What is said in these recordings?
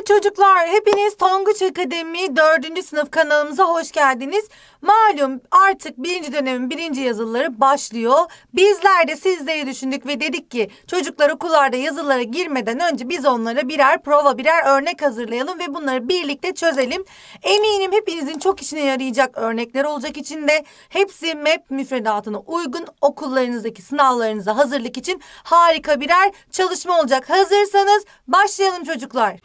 Evet çocuklar hepiniz Tonguç Akademi 4. sınıf kanalımıza hoş geldiniz. Malum artık birinci dönemin birinci yazılıları başlıyor. Bizler de sizleri düşündük ve dedik ki çocuklar okullarda yazılara girmeden önce biz onlara birer prova birer örnek hazırlayalım ve bunları birlikte çözelim. Eminim hepinizin çok işine yarayacak örnekler olacak için de Hepsi MEP müfredatına uygun okullarınızdaki sınavlarınıza hazırlık için harika birer çalışma olacak. Hazırsanız başlayalım çocuklar.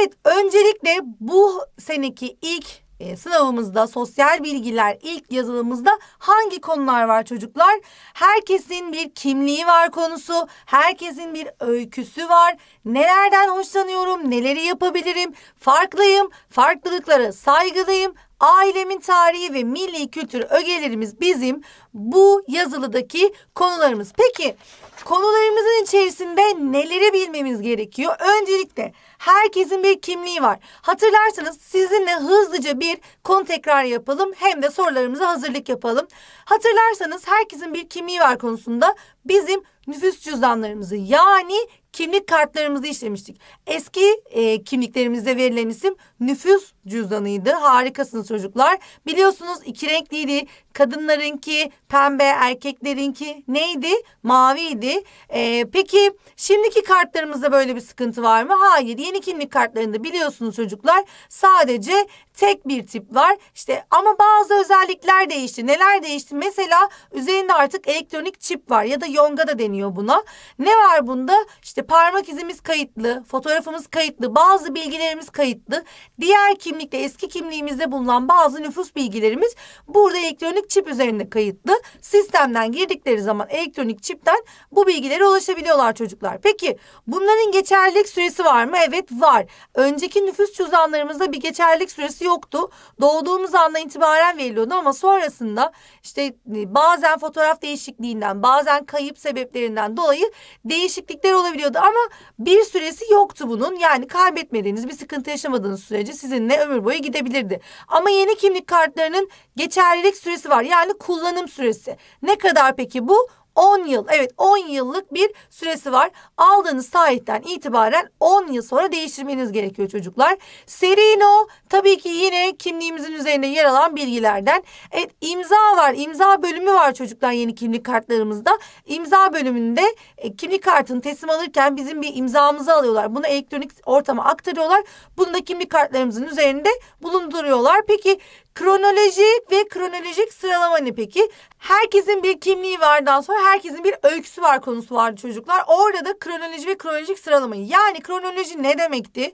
Evet, öncelikle bu seneki ilk e, sınavımızda sosyal bilgiler ilk yazılımızda hangi konular var çocuklar? Herkesin bir kimliği var konusu, herkesin bir öyküsü var, Nelerden hoşlanıyorum, neleri yapabilirim, farklıyım, farklılıklara saygılıyım, ailemin tarihi ve milli kültür ögelerimiz bizim bu yazılıdaki konularımız. Peki konularımızın içerisinde neleri bilmemiz gerekiyor? Öncelikle herkesin bir kimliği var. Hatırlarsanız sizinle hızlıca bir konu tekrar yapalım hem de sorularımıza hazırlık yapalım. Hatırlarsanız herkesin bir kimliği var konusunda bizim nüfus cüzdanlarımızı yani kimlik kartlarımızı işlemiştik. Eski e, kimliklerimizde verilen isim nüfus cüzdanıydı. Harikasınız çocuklar. Biliyorsunuz iki renkliydi. Kadınlarınki pembe, erkeklerinki neydi? Maviydi. Ee, peki şimdiki kartlarımızda böyle bir sıkıntı var mı? Hayır. Yeni kimlik kartlarında biliyorsunuz çocuklar sadece tek bir tip var. İşte ama bazı özellikler değişti. Neler değişti? Mesela üzerinde artık elektronik çip var ya da yonga da deniyor buna. Ne var bunda? İşte parmak izimiz kayıtlı, fotoğrafımız kayıtlı, bazı bilgilerimiz kayıtlı. Diğer kimlikle eski kimliğimizde bulunan bazı nüfus bilgilerimiz burada elektronik elektronik çip üzerinde kayıtlı. Sistemden girdikleri zaman elektronik çipten bu bilgilere ulaşabiliyorlar çocuklar. Peki bunların geçerlilik süresi var mı? Evet var. Önceki nüfus cüzdanlarımızda bir geçerlilik süresi yoktu. Doğduğumuz anda itibaren veriliyordu ama sonrasında işte e, bazen fotoğraf değişikliğinden bazen kayıp sebeplerinden dolayı değişiklikler olabiliyordu ama bir süresi yoktu bunun. Yani kaybetmediğiniz bir sıkıntı yaşamadığınız sürece sizinle ömür boyu gidebilirdi. Ama yeni kimlik kartlarının geçerlilik süresi var. Yani kullanım süresi. Ne kadar peki bu? 10 yıl evet 10 yıllık bir süresi var. Aldığınız tarihten itibaren 10 yıl sonra değiştirmeniz gerekiyor çocuklar. Serino tabii ki yine kimliğimizin üzerinde yer alan bilgilerden. Evet imza var imza bölümü var çocuklar yeni kimlik kartlarımızda. İmza bölümünde e, kimlik kartını teslim alırken bizim bir imzamızı alıyorlar. Bunu elektronik ortama aktarıyorlar. Bunu da kimlik kartlarımızın üzerinde bulunduruyorlar. Peki Kronoloji ve kronolojik sıralama ne peki? Herkesin bir kimliği vardan sonra herkesin bir öyküsü var konusu vardı çocuklar. Orada da kronoloji ve kronolojik sıralamayı. Yani kronoloji ne demekti?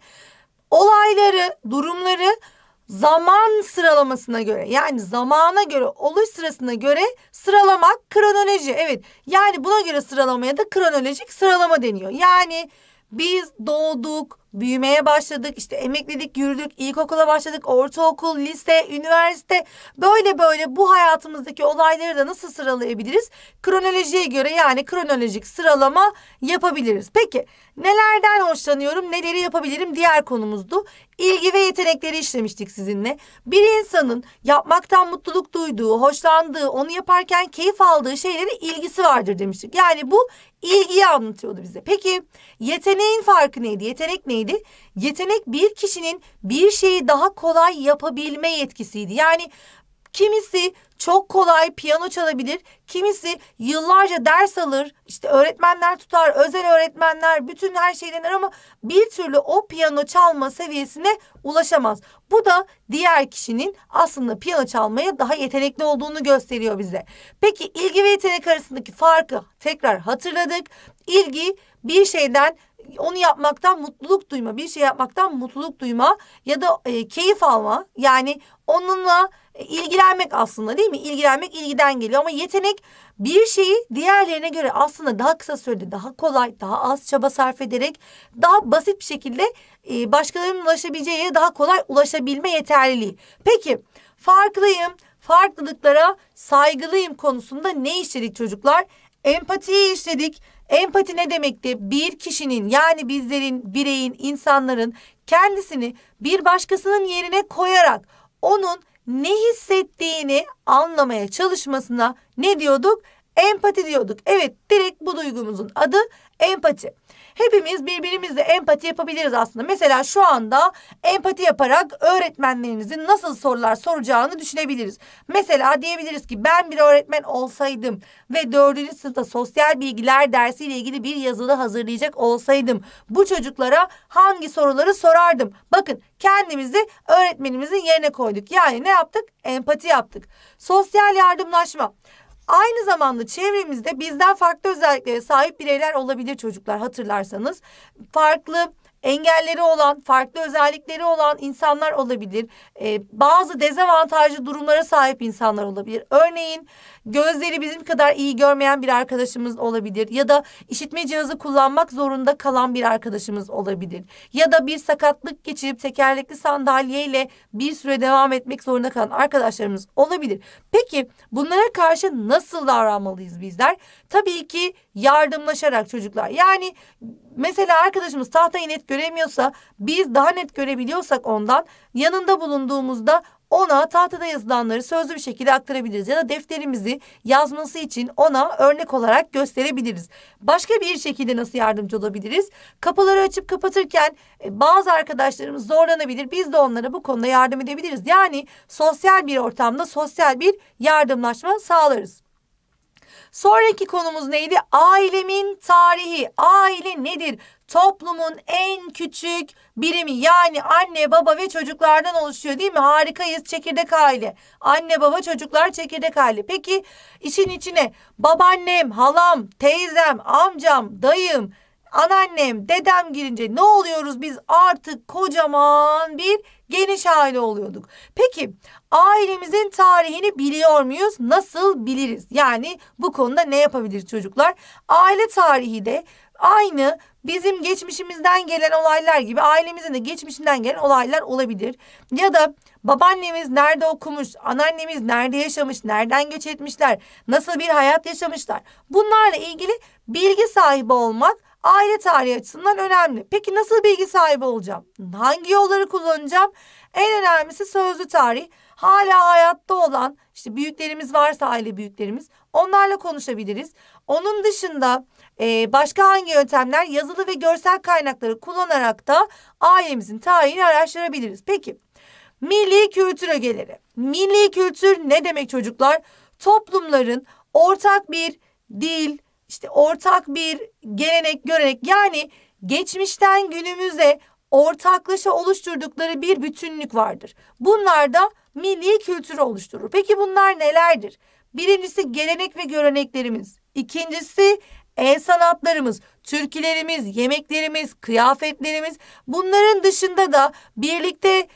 Olayları, durumları zaman sıralamasına göre yani zamana göre oluş sırasına göre sıralamak kronoloji. Evet yani buna göre sıralamaya da kronolojik sıralama deniyor. Yani biz doğduk, büyümeye başladık. İşte emeklilik yürüdük, ilkokula başladık, ortaokul, lise, üniversite. Böyle böyle bu hayatımızdaki olayları da nasıl sıralayabiliriz? Kronolojiye göre yani kronolojik sıralama yapabiliriz. Peki nelerden hoşlanıyorum, neleri yapabilirim diğer konumuzdu. İlgi ve yetenekleri işlemiştik sizinle. Bir insanın yapmaktan mutluluk duyduğu, hoşlandığı, onu yaparken keyif aldığı şeylere ilgisi vardır demiştik. Yani bu ilgiyi anlatıyordu bize. Peki yeteneğin farkı neydi? Yetenek neydi? neydi? Yetenek bir kişinin bir şeyi daha kolay yapabilme yetkisiydi. Yani kimisi çok kolay piyano çalabilir, kimisi yıllarca ders alır, işte öğretmenler tutar, özel öğretmenler bütün her şey denir ama bir türlü o piyano çalma seviyesine ulaşamaz. Bu da diğer kişinin aslında piyano çalmaya daha yetenekli olduğunu gösteriyor bize. Peki ilgi ve yetenek arasındaki farkı tekrar hatırladık. İlgi bir şeyden onu yapmaktan mutluluk duyma, bir şey yapmaktan mutluluk duyma ya da e, keyif alma. Yani onunla e, ilgilenmek aslında değil mi? İlgilenmek ilgiden geliyor ama yetenek bir şeyi diğerlerine göre aslında daha kısa sürede, daha kolay, daha az çaba sarf ederek daha basit bir şekilde e, başkalarının ulaşabileceği yere daha kolay ulaşabilme yeterliliği. Peki farklıyım, farklılıklara saygılıyım konusunda ne işledik çocuklar? Empatiyi işledik Empati ne demekti? Bir kişinin yani bizlerin, bireyin, insanların kendisini bir başkasının yerine koyarak onun ne hissettiğini anlamaya çalışmasına ne diyorduk? Empati diyorduk. Evet direkt bu duygumuzun adı empati hepimiz birbirimizle empati yapabiliriz aslında. Mesela şu anda empati yaparak öğretmenlerinizin nasıl sorular soracağını düşünebiliriz. Mesela diyebiliriz ki ben bir öğretmen olsaydım ve 4. sınıfta sosyal bilgiler dersiyle ilgili bir yazılı hazırlayacak olsaydım bu çocuklara hangi soruları sorardım? Bakın kendimizi öğretmenimizin yerine koyduk. Yani ne yaptık? Empati yaptık. Sosyal yardımlaşma. Aynı zamanda çevremizde bizden farklı özelliklere sahip bireyler olabilir çocuklar hatırlarsanız. Farklı engelleri olan, farklı özellikleri olan insanlar olabilir. Ee, bazı dezavantajlı durumlara sahip insanlar olabilir. Örneğin gözleri bizim kadar iyi görmeyen bir arkadaşımız olabilir ya da işitme cihazı kullanmak zorunda kalan bir arkadaşımız olabilir ya da bir sakatlık geçirip tekerlekli sandalyeyle bir süre devam etmek zorunda kalan arkadaşlarımız olabilir. Peki bunlara karşı nasıl davranmalıyız bizler? Tabii ki yardımlaşarak çocuklar. Yani mesela arkadaşımız tahtayı net göremiyorsa biz daha net görebiliyorsak ondan yanında bulunduğumuzda ona tahtada yazılanları sözlü bir şekilde aktarabiliriz ya da defterimizi yazması için ona örnek olarak gösterebiliriz. Başka bir şekilde nasıl yardımcı olabiliriz? Kapıları açıp kapatırken e, bazı arkadaşlarımız zorlanabilir. Biz de onlara bu konuda yardım edebiliriz. Yani sosyal bir ortamda sosyal bir yardımlaşma sağlarız. Sonraki konumuz neydi? Ailemin tarihi. Aile nedir? Toplumun en küçük birimi yani anne baba ve çocuklardan oluşuyor değil mi? Harikayız çekirdek aile. Anne baba çocuklar çekirdek aile. Peki işin içine babaannem, halam, teyzem, amcam, dayım, anneannem, dedem girince ne oluyoruz biz artık kocaman bir geniş aile oluyorduk. Peki ailemizin tarihini biliyor muyuz? Nasıl biliriz? Yani bu konuda ne yapabilir çocuklar? Aile tarihi de aynı bizim geçmişimizden gelen olaylar gibi ailemizin de geçmişinden gelen olaylar olabilir. Ya da babaannemiz nerede okumuş, anneannemiz nerede yaşamış, nereden göç etmişler, nasıl bir hayat yaşamışlar. Bunlarla ilgili bilgi sahibi olmak aile tarihi açısından önemli. Peki nasıl bilgi sahibi olacağım? Hangi yolları kullanacağım? En önemlisi sözlü tarih. Hala hayatta olan işte büyüklerimiz varsa aile büyüklerimiz onlarla konuşabiliriz. Onun dışında e, başka hangi yöntemler yazılı ve görsel kaynakları kullanarak da ailemizin tarihini araştırabiliriz. Peki milli kültür ögeleri. Milli kültür ne demek çocuklar? Toplumların ortak bir dil, işte ortak bir gelenek, görenek yani geçmişten günümüze ortaklaşa oluşturdukları bir bütünlük vardır. Bunlar da milli kültürü oluşturur. Peki bunlar nelerdir? Birincisi gelenek ve göreneklerimiz. İkincisi el sanatlarımız, türkülerimiz, yemeklerimiz, kıyafetlerimiz. Bunların dışında da birlikte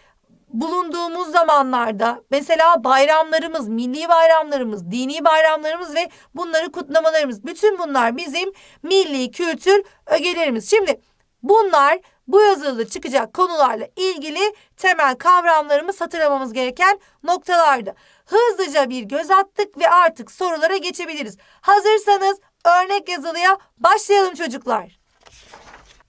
bulunduğumuz zamanlarda mesela bayramlarımız, milli bayramlarımız, dini bayramlarımız ve bunları kutlamalarımız bütün bunlar bizim milli kültür ögelerimiz. Şimdi bunlar bu yazılıda çıkacak konularla ilgili temel kavramlarımız hatırlamamız gereken noktalardı. Hızlıca bir göz attık ve artık sorulara geçebiliriz. Hazırsanız örnek yazılıya başlayalım çocuklar.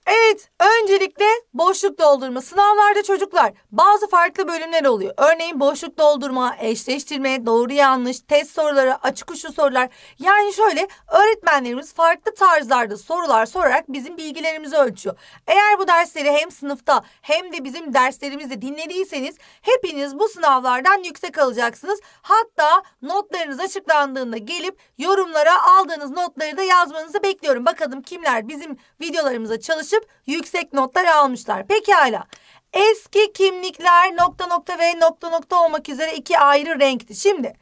Evet, öncelikle boşluk doldurma. Sınavlarda çocuklar bazı farklı bölümler oluyor. Örneğin boşluk doldurma, eşleştirme, doğru yanlış, test soruları, açık uçlu sorular. Yani şöyle öğretmenlerimiz farklı tarzlarda sorular sorarak bizim bilgilerimizi ölçüyor. Eğer bu dersleri hem sınıfta hem de bizim derslerimizde dinlediyseniz hepiniz bu sınavlardan yüksek alacaksınız. Hatta notlarınız açıklandığında gelip yorumlara aldığınız notları da yazmanızı bekliyorum. Bakalım kimler bizim videolarımıza çalışacak çalışıp yüksek notlar almışlar. Pekala. Eski kimlikler nokta nokta ve nokta nokta olmak üzere iki ayrı renkti. Şimdi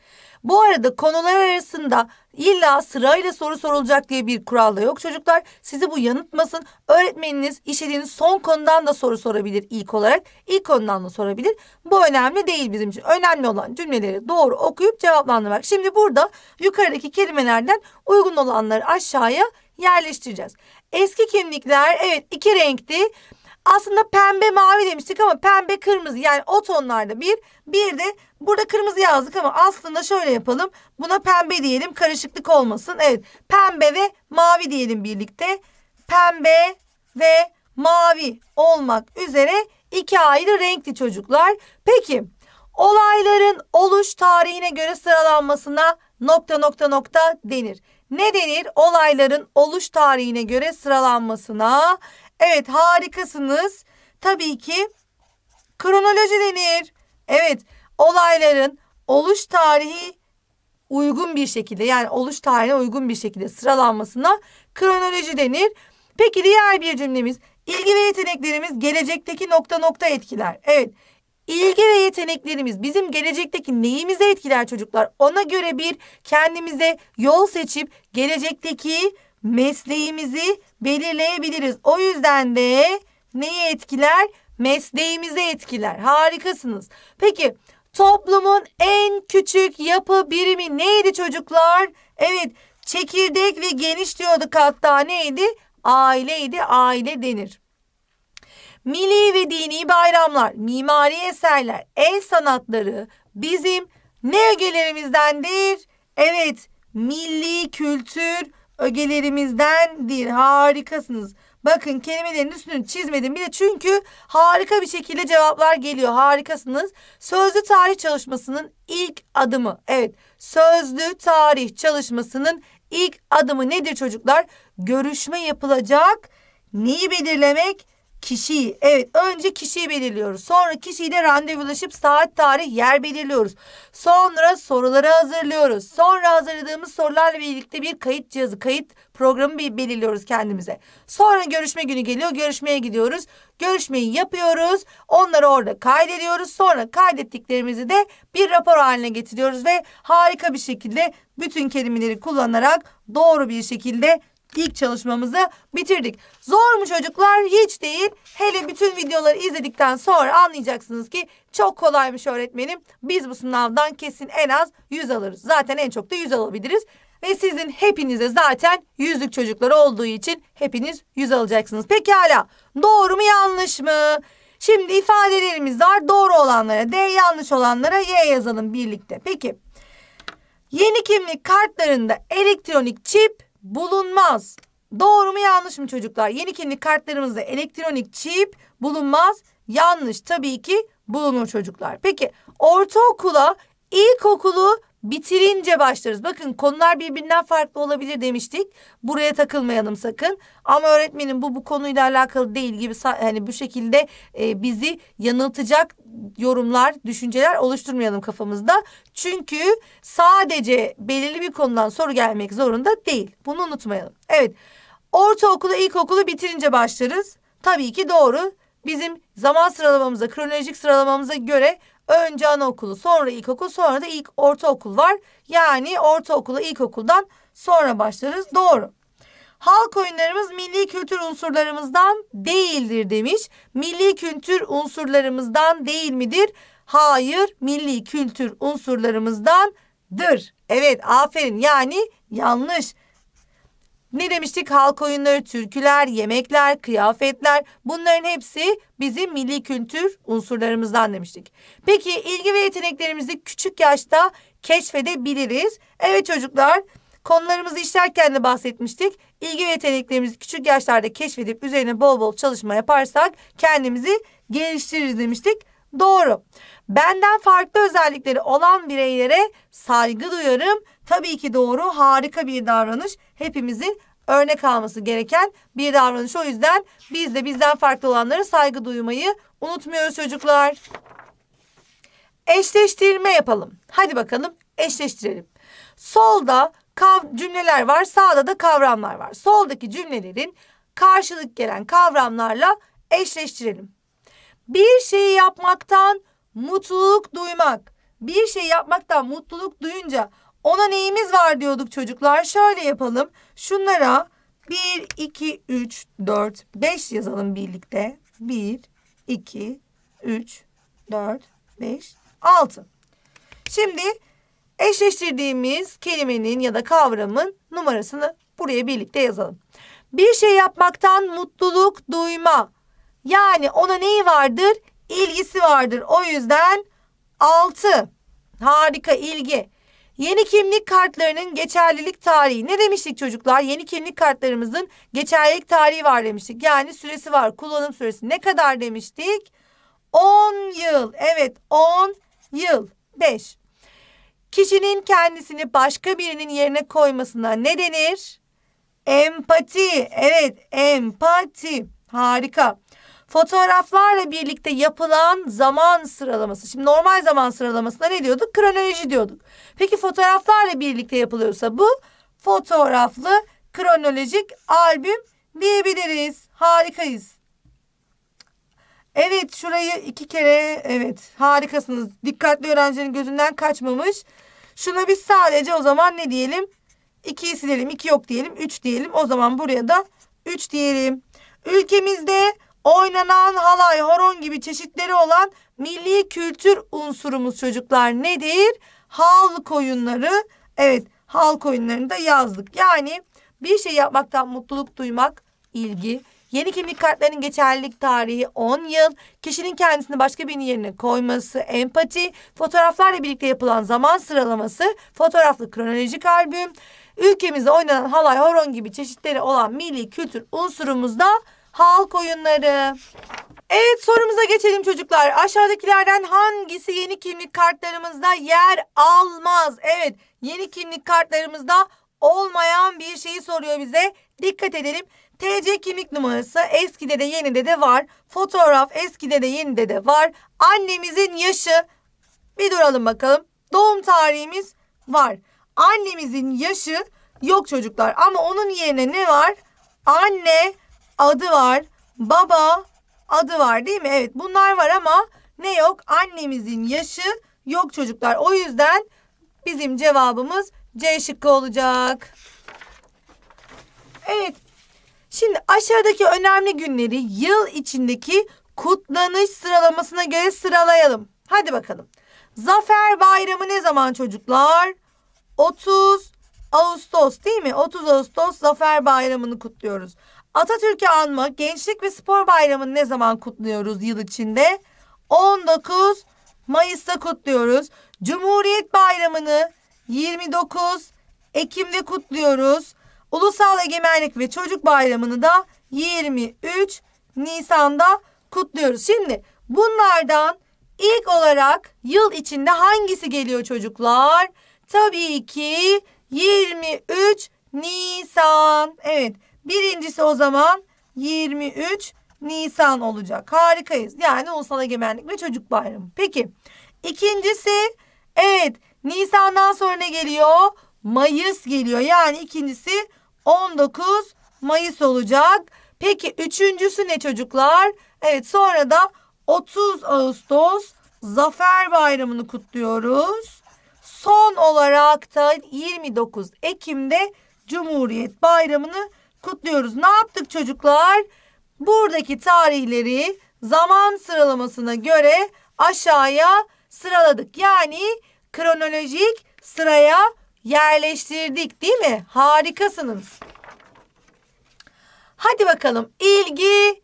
bu arada konular arasında illa sırayla soru sorulacak diye bir kural da yok çocuklar. Sizi bu yanıtmasın. Öğretmeniniz işlediğiniz son konudan da soru sorabilir ilk olarak. İlk konudan da sorabilir. Bu önemli değil bizim için. Önemli olan cümleleri doğru okuyup cevaplandırmak. Şimdi burada yukarıdaki kelimelerden uygun olanları aşağıya yerleştireceğiz. Eski kimlikler evet iki renkti. Aslında pembe mavi demiştik ama pembe kırmızı yani o tonlarda bir. Bir de burada kırmızı yazdık ama aslında şöyle yapalım. Buna pembe diyelim karışıklık olmasın. Evet pembe ve mavi diyelim birlikte. Pembe ve mavi olmak üzere iki ayrı renkli çocuklar. Peki olayların oluş tarihine göre sıralanmasına nokta nokta nokta denir. Ne denir? Olayların oluş tarihine göre sıralanmasına. Evet harikasınız. Tabii ki kronoloji denir. Evet olayların oluş tarihi uygun bir şekilde yani oluş tarihine uygun bir şekilde sıralanmasına kronoloji denir. Peki diğer bir cümlemiz ilgi ve yeteneklerimiz gelecekteki nokta nokta etkiler. Evet İlgi ve yeteneklerimiz bizim gelecekteki neyimize etkiler çocuklar? Ona göre bir kendimize yol seçip gelecekteki mesleğimizi belirleyebiliriz. O yüzden de neyi etkiler? Mesleğimize etkiler. Harikasınız. Peki toplumun en küçük yapı birimi neydi çocuklar? Evet çekirdek ve geniş diyorduk hatta neydi? Aileydi aile denir. Milli ve dini bayramlar, mimari eserler, el sanatları bizim ne ögelerimizdendir? Evet, milli kültür ögelerimizdendir. Harikasınız. Bakın kelimelerin üstünü çizmedim bile çünkü harika bir şekilde cevaplar geliyor. Harikasınız. Sözlü tarih çalışmasının ilk adımı. Evet, sözlü tarih çalışmasının ilk adımı nedir çocuklar? Görüşme yapılacak. Neyi belirlemek? kişiyi evet önce kişiyi belirliyoruz. Sonra kişiyle randevulaşıp saat tarih yer belirliyoruz. Sonra soruları hazırlıyoruz. Sonra hazırladığımız sorularla birlikte bir kayıt cihazı kayıt programı belirliyoruz kendimize. Sonra görüşme günü geliyor görüşmeye gidiyoruz. Görüşmeyi yapıyoruz. Onları orada kaydediyoruz. Sonra kaydettiklerimizi de bir rapor haline getiriyoruz ve harika bir şekilde bütün kelimeleri kullanarak doğru bir şekilde ilk çalışmamızı bitirdik. Zor mu çocuklar? Hiç değil. Hele bütün videoları izledikten sonra anlayacaksınız ki çok kolaymış öğretmenim. Biz bu sınavdan kesin en az 100 alırız. Zaten en çok da 100 alabiliriz. Ve sizin hepinize zaten yüzlük çocukları olduğu için hepiniz yüz alacaksınız. Pekala doğru mu yanlış mı? Şimdi ifadelerimiz var. Doğru olanlara D, yanlış olanlara Y yazalım birlikte. Peki. Yeni kimlik kartlarında elektronik çip bulunmaz. Doğru mu yanlış mı çocuklar? Yeni kimlik kartlarımızda elektronik çip bulunmaz. Yanlış tabii ki bulunur çocuklar. Peki ortaokula ilkokulu bitirince başlarız. Bakın konular birbirinden farklı olabilir demiştik. Buraya takılmayalım sakın. Ama öğretmenin bu bu konuyla alakalı değil gibi hani bu şekilde e, bizi yanıltacak yorumlar, düşünceler oluşturmayalım kafamızda. Çünkü sadece belirli bir konudan soru gelmek zorunda değil. Bunu unutmayalım. Evet. Ortaokulu, ilkokulu bitirince başlarız. Tabii ki doğru. Bizim zaman sıralamamıza, kronolojik sıralamamıza göre önce anaokulu, sonra ilkokul, sonra da ilk ortaokul var. Yani ortaokula, ilkokuldan sonra başlarız. Doğru. Halk oyunlarımız milli kültür unsurlarımızdan değildir demiş. Milli kültür unsurlarımızdan değil midir? Hayır, milli kültür unsurlarımızdandır. Evet, aferin. Yani yanlış. Ne demiştik? Halk oyunları, türküler, yemekler, kıyafetler bunların hepsi bizim milli kültür unsurlarımızdan demiştik. Peki ilgi ve yeteneklerimizi küçük yaşta keşfedebiliriz. Evet çocuklar konularımızı işlerken de bahsetmiştik ilgi ve yeteneklerimizi küçük yaşlarda keşfedip üzerine bol bol çalışma yaparsak kendimizi geliştiririz demiştik. Doğru. Benden farklı özellikleri olan bireylere saygı duyarım. Tabii ki doğru. Harika bir davranış. Hepimizin örnek alması gereken bir davranış. O yüzden biz de bizden farklı olanlara saygı duymayı unutmuyoruz çocuklar. Eşleştirme yapalım. Hadi bakalım eşleştirelim. Solda kav cümleler var, sağda da kavramlar var. Soldaki cümlelerin karşılık gelen kavramlarla eşleştirelim. Bir şeyi yapmaktan mutluluk duymak. Bir şey yapmaktan mutluluk duyunca ona neyimiz var diyorduk çocuklar. Şöyle yapalım. Şunlara 1, 2, 3, 4, 5 yazalım birlikte. 1, 2, 3, 4, 5, 6. Şimdi Eşleştirdiğimiz kelimenin ya da kavramın numarasını buraya birlikte yazalım. Bir şey yapmaktan mutluluk duyma. Yani ona neyi vardır? İlgisi vardır. O yüzden 6. Harika ilgi. Yeni kimlik kartlarının geçerlilik tarihi. Ne demiştik çocuklar? Yeni kimlik kartlarımızın geçerlilik tarihi var demiştik. Yani süresi var. Kullanım süresi ne kadar demiştik? 10 yıl. Evet 10 yıl. 5 kişinin kendisini başka birinin yerine koymasına ne denir? Empati. Evet, empati. Harika. Fotoğraflarla birlikte yapılan zaman sıralaması. Şimdi normal zaman sıralamasına ne diyorduk? Kronoloji diyorduk. Peki fotoğraflarla birlikte yapılıyorsa bu fotoğraflı kronolojik albüm diyebiliriz. Harikayız. Evet şurayı iki kere evet harikasınız. Dikkatli öğrencinin gözünden kaçmamış. Şuna biz sadece o zaman ne diyelim? 2'yi silelim 2 yok diyelim 3 diyelim. O zaman buraya da 3 diyelim. Ülkemizde oynanan halay, horon gibi çeşitleri olan milli kültür unsurumuz çocuklar nedir? Halk oyunları. Evet halk oyunlarını da yazdık. Yani bir şey yapmaktan mutluluk duymak, ilgi, Yeni kimlik kartlarının geçerlilik tarihi 10 yıl. Kişinin kendisini başka birinin yerine koyması, empati, fotoğraflarla birlikte yapılan zaman sıralaması, fotoğraflı kronolojik albüm, ülkemizde oynanan halay, horon gibi çeşitleri olan milli kültür unsurumuzda halk oyunları. Evet sorumuza geçelim çocuklar. Aşağıdakilerden hangisi yeni kimlik kartlarımızda yer almaz? Evet yeni kimlik kartlarımızda olmayan bir şeyi soruyor bize. Dikkat edelim. TC kimlik numarası eskide de yenide de var. Fotoğraf eskide de yenide de var. Annemizin yaşı bir duralım bakalım. Doğum tarihimiz var. Annemizin yaşı yok çocuklar ama onun yerine ne var? Anne adı var. Baba adı var değil mi? Evet bunlar var ama ne yok? Annemizin yaşı yok çocuklar. O yüzden bizim cevabımız C şıkkı olacak. Evet Şimdi aşağıdaki önemli günleri yıl içindeki kutlanış sıralamasına göre sıralayalım. Hadi bakalım. Zafer Bayramı ne zaman çocuklar? 30 Ağustos değil mi? 30 Ağustos Zafer Bayramı'nı kutluyoruz. Atatürk'ü anma, Gençlik ve Spor Bayramı'nı ne zaman kutluyoruz yıl içinde? 19 Mayıs'ta kutluyoruz. Cumhuriyet Bayramı'nı 29 Ekim'de kutluyoruz. Ulusal Egemenlik ve Çocuk Bayramı'nı da 23 Nisan'da kutluyoruz. Şimdi bunlardan ilk olarak yıl içinde hangisi geliyor çocuklar? Tabii ki 23 Nisan. Evet birincisi o zaman 23 Nisan olacak. Harikayız. Yani Ulusal Egemenlik ve Çocuk Bayramı. Peki ikincisi evet Nisan'dan sonra ne geliyor? Mayıs geliyor. Yani ikincisi 19 Mayıs olacak. Peki üçüncüsü ne çocuklar? Evet sonra da 30 Ağustos Zafer Bayramı'nı kutluyoruz. Son olarak da 29 Ekim'de Cumhuriyet Bayramı'nı kutluyoruz. Ne yaptık çocuklar? Buradaki tarihleri zaman sıralamasına göre aşağıya sıraladık. Yani kronolojik sıraya yerleştirdik değil mi? Harikasınız. Hadi bakalım ilgi,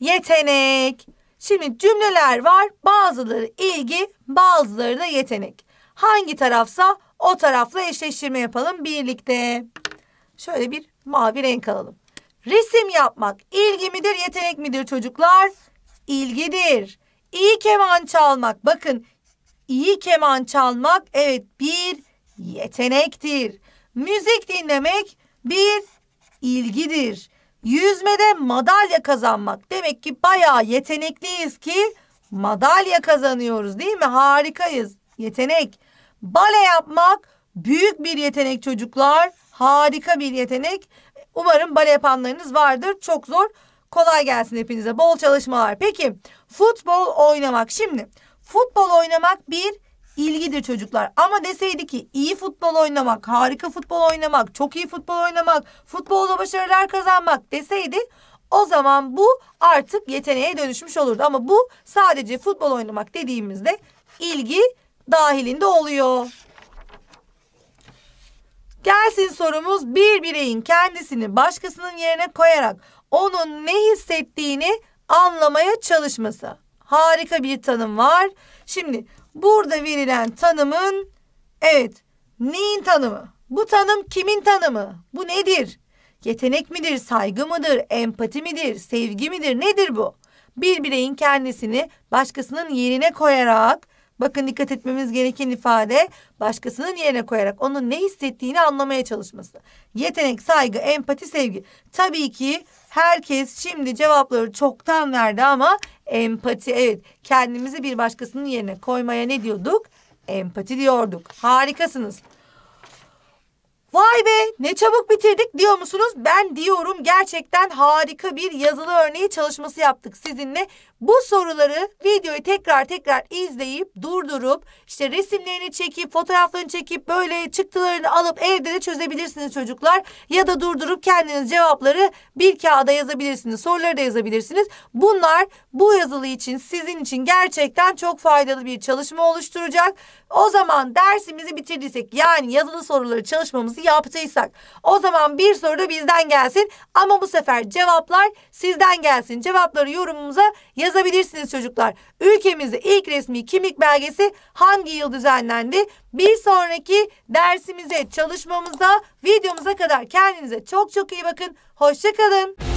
yetenek. Şimdi cümleler var. Bazıları ilgi, bazıları da yetenek. Hangi tarafsa o tarafla eşleştirme yapalım birlikte. Şöyle bir mavi renk alalım. Resim yapmak ilgi midir, yetenek midir çocuklar? İlgidir. İyi keman çalmak. Bakın iyi keman çalmak evet bir yetenektir. Müzik dinlemek bir ilgidir. Yüzmede madalya kazanmak demek ki bayağı yetenekliyiz ki madalya kazanıyoruz değil mi? Harikayız. Yetenek. Bale yapmak büyük bir yetenek çocuklar. Harika bir yetenek. Umarım bale yapanlarınız vardır. Çok zor. Kolay gelsin hepinize. Bol çalışmalar. Peki futbol oynamak. Şimdi futbol oynamak bir ilgidir çocuklar. Ama deseydi ki iyi futbol oynamak, harika futbol oynamak, çok iyi futbol oynamak, futbolda başarılar kazanmak deseydi o zaman bu artık yeteneğe dönüşmüş olurdu. Ama bu sadece futbol oynamak dediğimizde ilgi dahilinde oluyor. Gelsin sorumuz bir bireyin kendisini başkasının yerine koyarak onun ne hissettiğini anlamaya çalışması. Harika bir tanım var. Şimdi Burada verilen tanımın evet neyin tanımı? Bu tanım kimin tanımı? Bu nedir? Yetenek midir, saygı mıdır, empati midir, sevgi midir, nedir bu? Bir bireyin kendisini başkasının yerine koyarak Bakın dikkat etmemiz gereken ifade başkasının yerine koyarak onun ne hissettiğini anlamaya çalışması. Yetenek, saygı, empati, sevgi. Tabii ki herkes şimdi cevapları çoktan verdi ama empati evet kendimizi bir başkasının yerine koymaya ne diyorduk? Empati diyorduk. Harikasınız. Vay be ne çabuk bitirdik diyor musunuz? Ben diyorum gerçekten harika bir yazılı örneği çalışması yaptık sizinle. Bu soruları videoyu tekrar tekrar izleyip durdurup işte resimlerini çekip fotoğraflarını çekip böyle çıktılarını alıp evde de çözebilirsiniz çocuklar. Ya da durdurup kendiniz cevapları bir kağıda yazabilirsiniz. Soruları da yazabilirsiniz. Bunlar bu yazılı için sizin için gerçekten çok faydalı bir çalışma oluşturacak. O zaman dersimizi bitirdiysek yani yazılı soruları çalışmamızı yaptıysak o zaman bir soru da bizden gelsin ama bu sefer cevaplar sizden gelsin. Cevapları yorumumuza yazabilirsiniz çocuklar. Ülkemizde ilk resmi kimlik belgesi hangi yıl düzenlendi? Bir sonraki dersimize, çalışmamıza, videomuza kadar kendinize çok çok iyi bakın. Hoşçakalın.